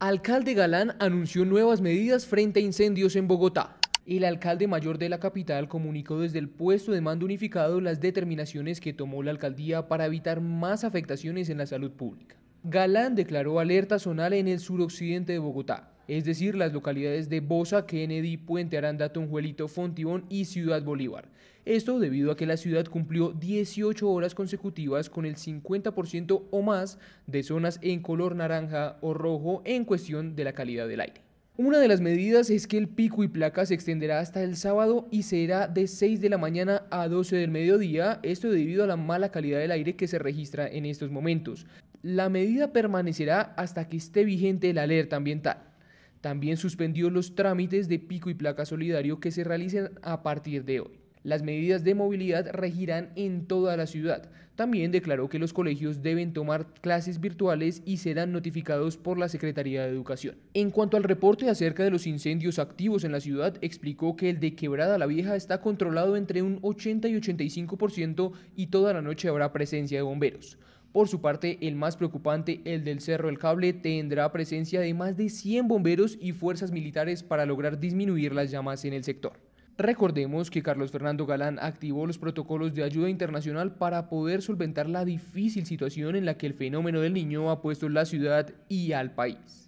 Alcalde Galán anunció nuevas medidas frente a incendios en Bogotá. El alcalde mayor de la capital comunicó desde el puesto de mando unificado las determinaciones que tomó la alcaldía para evitar más afectaciones en la salud pública. Galán declaró alerta zonal en el suroccidente de Bogotá, es decir, las localidades de Bosa, Kennedy, Puente Aranda, Tonjuelito, Fontibón y Ciudad Bolívar. Esto debido a que la ciudad cumplió 18 horas consecutivas con el 50% o más de zonas en color naranja o rojo en cuestión de la calidad del aire. Una de las medidas es que el pico y placa se extenderá hasta el sábado y será de 6 de la mañana a 12 del mediodía, esto debido a la mala calidad del aire que se registra en estos momentos. La medida permanecerá hasta que esté vigente la alerta ambiental. También suspendió los trámites de pico y placa solidario que se realicen a partir de hoy. Las medidas de movilidad regirán en toda la ciudad. También declaró que los colegios deben tomar clases virtuales y serán notificados por la Secretaría de Educación. En cuanto al reporte acerca de los incendios activos en la ciudad, explicó que el de Quebrada la Vieja está controlado entre un 80 y 85% y toda la noche habrá presencia de bomberos. Por su parte, el más preocupante, el del Cerro El Cable, tendrá presencia de más de 100 bomberos y fuerzas militares para lograr disminuir las llamas en el sector. Recordemos que Carlos Fernando Galán activó los protocolos de ayuda internacional para poder solventar la difícil situación en la que el fenómeno del niño ha puesto la ciudad y al país.